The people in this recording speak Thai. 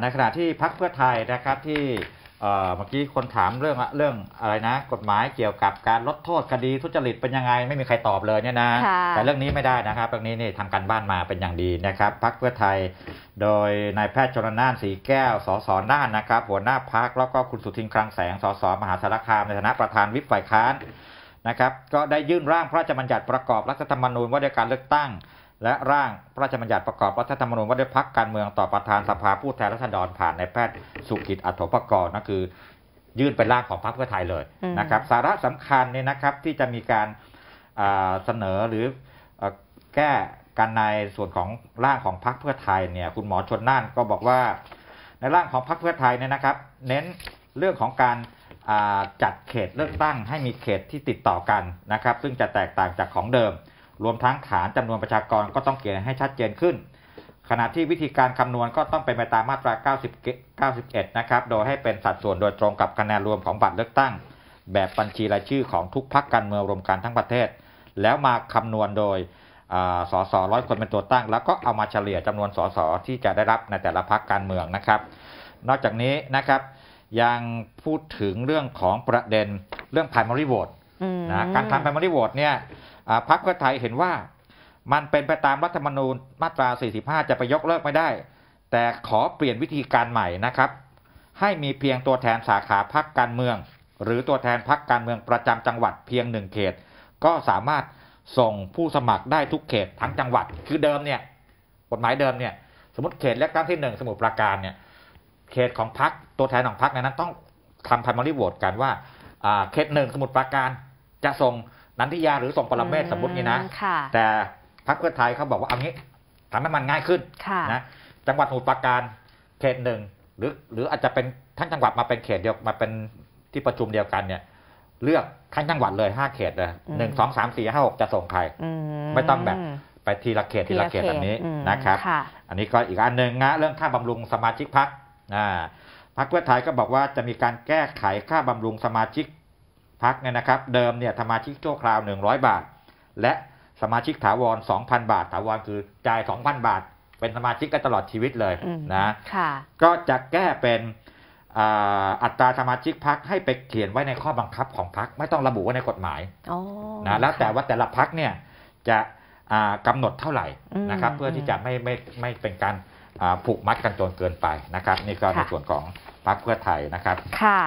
ในขณะที่พักเพื่อไทยนะครับที่เมื่อกี้คนถามเรื่องเรื่องอะไรนะกฎหมายเกี่ยวกับการลดโทษคดีทุจริตเป็นยังไง ไม่มีใครตอบเลยเนี่ยนะแต่เรื่องนี้ไม่ได้นะครับเรื่องนี้นี่ทำการบ้านมาเป็นอย่างดีนะครับพักเพื่อไทยโดยนายแพทย์ชนน่าน สีแก้วสส น่านนะครับ หัวหน้าพักแล้วก็คุณสุทินคลังแสงสส มหาสารคามในฐานะประธานวิปฝ่ายค้านนะครับ ก็ได้ยื่นร่าง พระราชบัญญัติประกอบรัฐธรรมนูญว่าด้วยการเลือกตั้งและร่างพระราชบัญญัติประกอบรัฐธรรมนูญว่าด้วยพักการเมืองต่อประธานสภาผู้แทนราษฎรผ่านในแพทย์สุขิตอัถปกรณ์นั่นคือยื่นเป็นร่างของพรรคเพื่อไทยเลยนะครับ สาระสำคัญเนี่ยนะครับที่จะมีการเสนอหรือแก้การในส่วนของร่างของพรรคเพื่อไทยเนี่ยคุณหมอชนน่านก็บอกว่าในร่างของพรรคเพื่อไทยเนี่ยนะครับ เน้นเรื่องของการจัดเขตเลือกตั้งให้มีเขตที่ติดต่อกันนะครับ ซึ่งจะแตกต่างจากของเดิมรวมทั้งฐานจำนวนประชากรก็ต้องเขียนให้ชัดเจนขึ้น ขณะที่วิธีการคำนวณก็ต้องเป็นไปตามมาตรา90 91 นะครับ โดยให้เป็นสัดส่วนโดยตรงกับคะแนนรวมของบัตรเลือกตั้ง แบบบัญชีรายชื่อของทุกพักการเมืองรวมกันทั้งประเทศ แล้วมาคำนวณโดยสสร้อยคนเป็นตัวตั้ง แล้วก็เอามาเฉลี่ยจำนวนสสที่จะได้รับในแต่ละพักการเมืองนะครับ นอกจากนี้นะครับยังพูดถึงเรื่องของประเด็นเรื่องพายมารีโว t นะการทำพายม a ร y โ o ว e เนี่ยพรรคเพื่อไทยเห็นว่ามันเป็นไปตามรัฐธรรมนูญมาตรา 45 จะไปยกเลิกไม่ได้ แต่ขอเปลี่ยนวิธีการใหม่นะครับ ให้มีเพียงตัวแทนสาขาพรรคการเมือง หรือตัวแทนพรรคการเมืองประจำจังหวัดเพียงหนึ่งเขต ก็สามารถส่งผู้สมัครได้ทุกเขตทั้งจังหวัดคือเดิมเนี่ยกฎหมายเดิมเนี่ยสมมติเขตเลือกตั้งที่หนึ่งสมุทรปราการเนี่ยเขตของพรรคตัวแทนของพรรคนั้นต้องทำพามารีโหวตกันว่าเขตหนึ่งสมุทรปราการจะส่งนันทิยาหรือส่งปรเมศสมมตินี่นะ แต่พรรคเพื่อไทยเขาบอกว่าเอางี้ทำให้มันง่ายขึ้นนะจังหวัดหุทรปราการเขตหนึ่งหรือหรืออาจจะเป็นทั้งจังหวัดมาเป็นเขตเดียวมาเป็นที่ประชุมเดียวกันเนี่ยเลือกทั้งจังหวัดเลยห้าเขตเลยหนึ่งสองสามสี่ห้าหกจะส่งใครไม่ต้องแบบไปทีละเขตทีละเขตแบบนี้นะครับอันนี้ก็อีกอันหนึ่งนะเรื่องค่าบำรุงสมาชิกพักคพพักเพื่อไทยก็บอกว่าจะมีการแก้ไขค่าบำรุงสมาชิกพักเนี่ยนะครับเดิมเนี่ยสมาชิกชั่วคราว 100 บาท และสมาชิกถาวร 2,000 บาท ถาวรคือจ่าย 2,000 บาท เป็นสมาชิกกันตลอดชีวิตเลยนะก็จะแก้เป็นอัตราสมาชิกพักให้ไปเขียนไว้ในข้อบังคับของพักไม่ต้องระบุไว้ในกฎหมายนะแล้วแต่ว่าแต่ละพักเนี่ยจะกำหนดเท่าไหร่นะครับเพื่อที่จะไม่ไม่ไม่เป็นการผูกมัดกันจนเกินไปนะครับนี่ก็ในส่วนของพักเพื่อไทยนะครับ ค่ะ